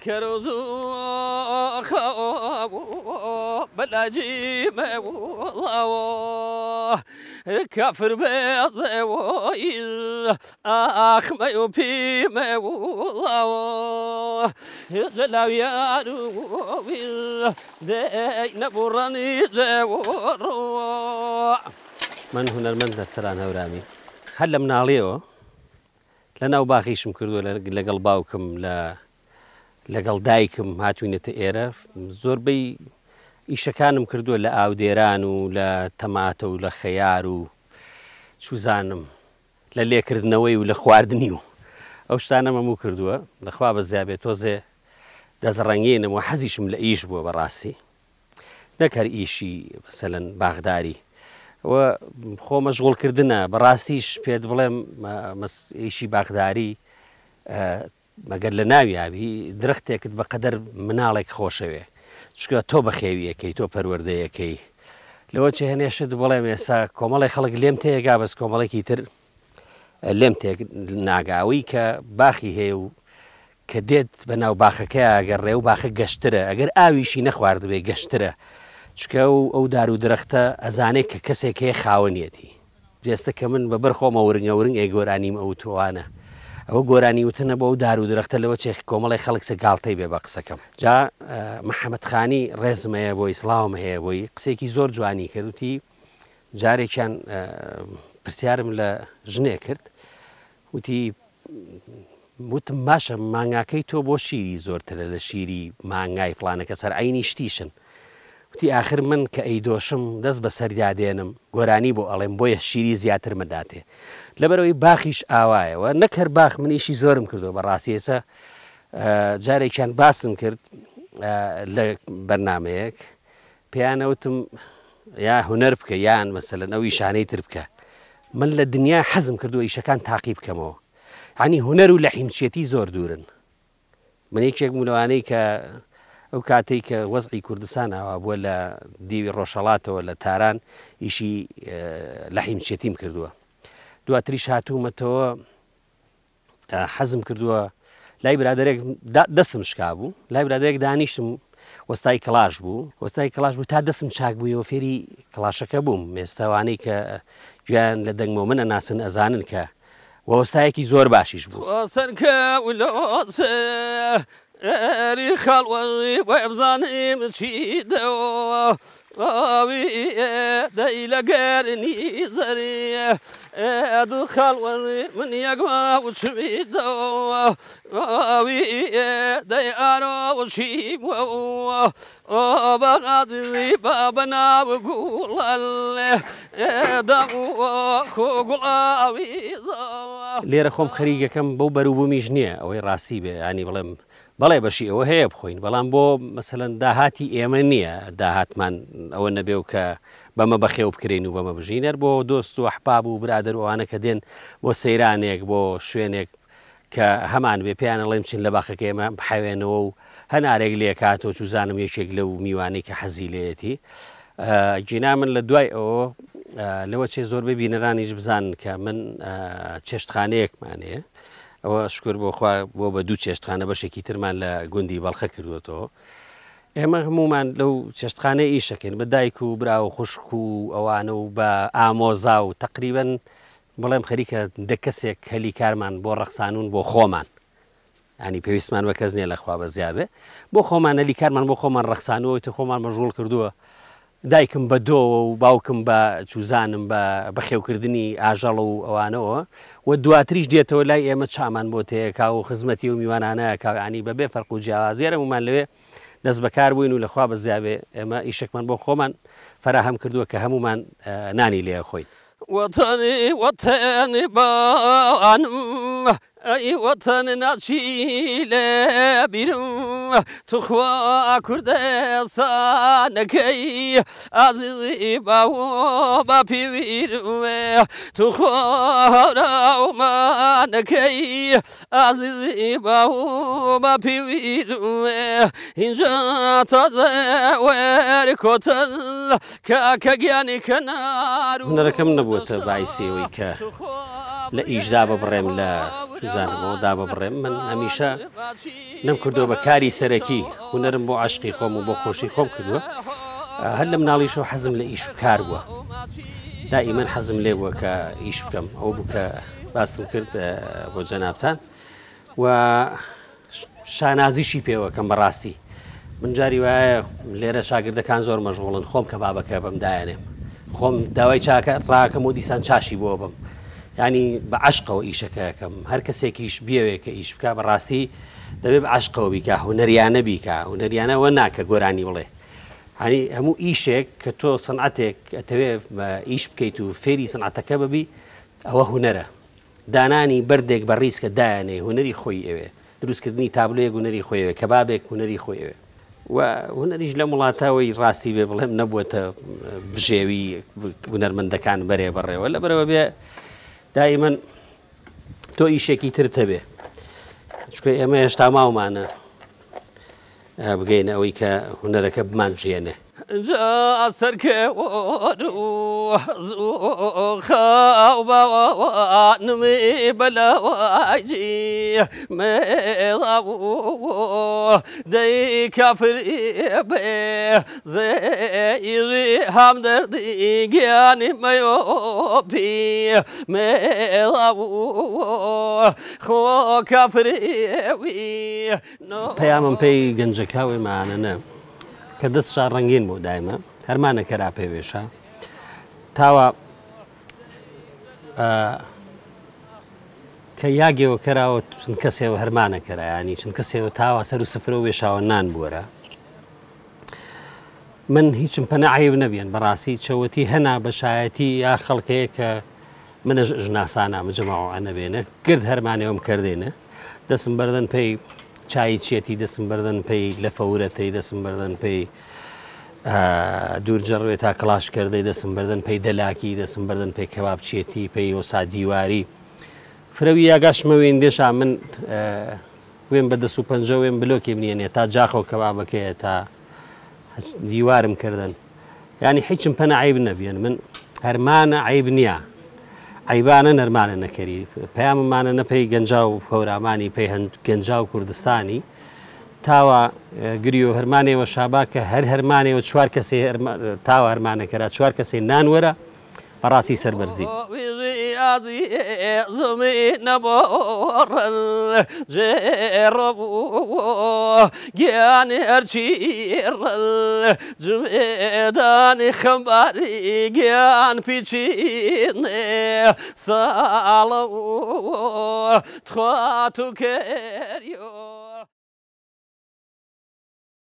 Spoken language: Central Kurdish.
كافر اخ ما جلاو يا من هنا المنزل سران هورامي هل من عليه لنا وباخيشم كردو ولا قلباوكم لا لەگەڵ دایکم هاتوینێتە ئێرە زۆربەی ئیشەکانم کردووە لە ئاودێران و لە تەماتە و لە خەیار و چوزانم لە لێکردنەوەی و لە خواردنی و ئەو شتانە هەموو کردووە لەخوا بە زیابێت تۆزێ دەزڕەنگێنم و حەزیشم لە ئیش بووە بەڕاستی نەکەر ئیشی بەسەلەن باغداری خۆ مەشغڵکردنە بەڕاستیش پێت بڵێم ئیشی باغداری مەگەر لە ناویاوی درختێکت بە قەدەر مناڵێک خۆشەوێ چکە تۆ بەخێویەکەی تۆ پەروەردەیەکەی لەوە چه هەنێشت بڵێم ێسا کۆمەڵی خەڵک لێم تێگا بەس کۆمەڵێکی تر لێم ناگاوی کە باخی هەیە و کە دێت بە ناو باخەکە ئەگەر ڕێ و باخە گەشترە ئەگەر ئاویشی نەخواردبێ گەشترە چکە و ئەو دار و درەختە ئەزانێت کە کەسێک هەیە خاوەنیەتی جێستە کە من بە بەرخۆمە ورنگە ورنگ ئێگۆرانیم ئەو توانە ئەوە گۆرانی وتنە بۆ و دار و درختە لەوە چێخ کۆمەڵی خەڵکسە گاڵتەی بێ بە قسەکەم جا محەممەدخانی ڕێزمەیە بۆی سلااوم هەیە بۆی قسێکی زۆر جوانی کردوتی جارێکیان پرسیارم لە ژنێ کرد وتی وتم باشە مانگاکەی تۆ بۆ شیری زۆرتە لە شیری مانگای فلانەکە سەر عینی شتیشن وتی آخر من کە ئەیدۆشم دەست بە سەریادێنم گۆرانی بۆ ئەڵێم بۆیە شیری زیاتر مەداتێ لەبەرەوەی باخیش ئاوایەوە نەکەر باخ منیشی زۆرم کردو بە ڕاستیێسە جارێکیان باسم کرد لە بەرنمەیەک پێیانەوتم یا هوەر بکە یان مەسەلەن ئەوی شانەی تر بکە من لە دنیا حەزم کردووە ئیشەکان تاقی بکەمەوە عنی هوەر و لە حیمچێتی زۆر دوورن من یەکێک مولوانەی کە ئەو کاتێک کە وەزعی کوردستان ئەوە بووە لە دیوی ڕۆژەڵاتەوە لە تاران ئیشی لە حیمچێتیم کردووە دواتریش هاتوومەتەوە حەزم کردووە لای برادێک دەستم شکا بوو لای برادێک دانیشتم وەستای کلاش بوو وەستای کلاش بوو تا دەستم چاک بوویەوە فێری کلاشەکە بووم مێستاوانەی کە گویان لە دەنگمە منە ناسن ئەزانن کە وەستایەکی زۆر باشیش بوو سەرکە ريخال وابزاني مشيد وابي دايلا غيرني زري ادخل من يقوى وشميد وابي داي ارو وشيب وبغادي بابنا وقول الله دعو خوغل اوي ليرة خوم خريجة كم بوبر وبميجنية اوي راسي يعني بلم بەڵێ بەشی ئەوە هەیە بخۆین بەڵام بۆ مەسەن داهاتی ئێمە نییە داهاتمان ئەوە نەبێ و کە بەمە بەخێو بکرین و بەمە بژینەر بۆ دۆست و حپاب و برادر ئەوانە کە دێن بۆ سەیرانێک بۆ شوێنێک کە هەمان بێ پێیانەڵێم چین لە باخەکە ئێمە حەوێنەوە و هەنارێک لێ کاتۆ چوزانم یەکێک لەو میوانەی کە حەزی لێتی جینا من لە دوای ئەوە لەوە چێ زۆر ببینەرانیش بزان کە من چێشتخانەیەکمانەیە ئەوە شکر بۆخوا بۆ بە دوو چێشتخانە بەشێکی ترمان لە گوندی بەڵخە کردوێتەوە ئێمە هەمومان لەو چێشتخانە ئیشەکەین بە دایک و برا و خوشک و ئەوانە و بە ئامۆزا و تقریبن بڵێم خەریکە دەکەسێک هەلی کارمان بۆ ڕەخسانون بۆ خۆمان ئەنی پێویستمان بە کەس نیە لەخوا بە زیابێ بۆ خۆمان هەلی کارمان بۆ خۆمان ڕەخسانەوەی تە خۆمان مەژغول کردووە دایکم بە دۆوە و باوکم بە چوزانم بە بەخێوکردنی ئاژەڵ و ئەوانەوە و دواتریش دێتەوە لای ئێمە چامان بۆ تەیەکا و خزمەتی و میوانانە کاوانی بەبێ فەرق و جیاوازیێرە ومان لەوێ دەست بەکار بووین و لەخوا بەزیاوێ ئێمە ئیشەکمان بۆ خۆمان فراهم کردووە کە هەمومان نانی لێ خۆی وەتەنی وەتەنی بە أي وطننا شيلة بيرم تخوى كردستان كي عزيزي باو بابير تخوى راومان كي عزيزي باو بابير إنجا تزاور كتل كاكا جاني كنار نركم نبوت بعيسي ويكا لإجداب برملا چزانەوە دا بە بڕێم من ئەمیشە نم کردو بە کاری سەرەکی هوەرم بۆ عشقی خۆم و بۆ خۆشی خۆم کردووە هەر لە مناڵیشەوە حەزم لە ئیش کار بووە دائیمەن حەزم لێ بووە کە ئیش بکەم ئەو بکە باسم کرد بۆ جەنابان و شانازیشی پێوەکەم بەڕاستی منجاری وایە لێرە شاگردەکان زۆر مەژغڵن خۆم کە بابەکە بەم دایانێم خۆم داوای چاکە ڕاکەم و دیسان چاشی بۆ بم. ینی بە عشقەوە ئیشەکەەکەم هەر کەسێکیش بیاوێ کە ئیش بک بەڕاستی دەبێ بە عشقەوە بیکە هوەریانە بیکە هوەریانەوە ناکە گۆرانی بڵێ هەنی هەموو ئیشێک کە تۆ سنعاتێک ئەتەوێ ئیش بکەیت و فێری سنعاتەکە ببی ئەوە هوەرە دانانی بردێک بە ڕیسکە دایانێ هوەری خۆی ئەوێ دروستکردنی تابلەیە گونەری خۆیەوە کە بابێک هوەری خۆیەوە و هوەریش لە وڵاتەوەی ڕاستی بێ بڵێم نەبووە بژێوی هوەرمەندەکان بەرێ بەڕێوە لە بەرەوە بێ دائیمەن تۆ ئیشێکی تر تەبێ چکە ئێمە هێشتا ماومانە بگەینە ئەوەی کە هوەرەکە بمان ژێنێ جاء سرك ودو ونمي بلا واجي ميضاو دي كافر بي هم دردي جاني ميوبي ميضاو خو كافر بي پیامم پی گەنجەکەوی مانە نە. کە دەست شار ڕنگین بۆ دایمە هەرمانە کەرا پێوێشە تاوە کە یاگەوە کەراوە چند کەسێەوە هەرمانە کەرایانی چند کەسێەوە تاوە سەر و سفرە و وێشاوە نان بووە من هیچم پەنە عیب نەبیێن بەڕاستی چەوەتی هەنا بەشایەتی یا خەڵکەیە کە منە ژناسانە مجمەوە ئەنەبێنە کرد هەرمانەوەم کردێنە دەسم بەردەن پێی چای چێتی دەسم بەردەن پێی لە فەورەتەی دەسم بەردەن پێی دوورجەڕێ تا کلاش کردەی دەسم بەردەن پێی دەلاکی دەسم بەردەن پێی کەواب چێتی پێی وەسا دیواری فرەوی یاگەشمەوەین دێشا من وێن بە دەست و پەنجە وێن بلۆکی منێنێ تا جاخۆ کەوابەکەیە تا دیوارم کردن ینی هیچم پەنە عیب نەبیێن من هەرمانە عیب نییە عیبانە نەرمانە نەکەری پەیاممانە نەپەی گەنجا و هەورامانی پێی هەند گەنجا و کوردستانی تاوە گری و هەرمانێەوە شاباکە هەر هەرمانێەوە چوار کەسێ تاوە هەرمانەکەرا چوار کەسێ نانوەرە فراسي سربرزي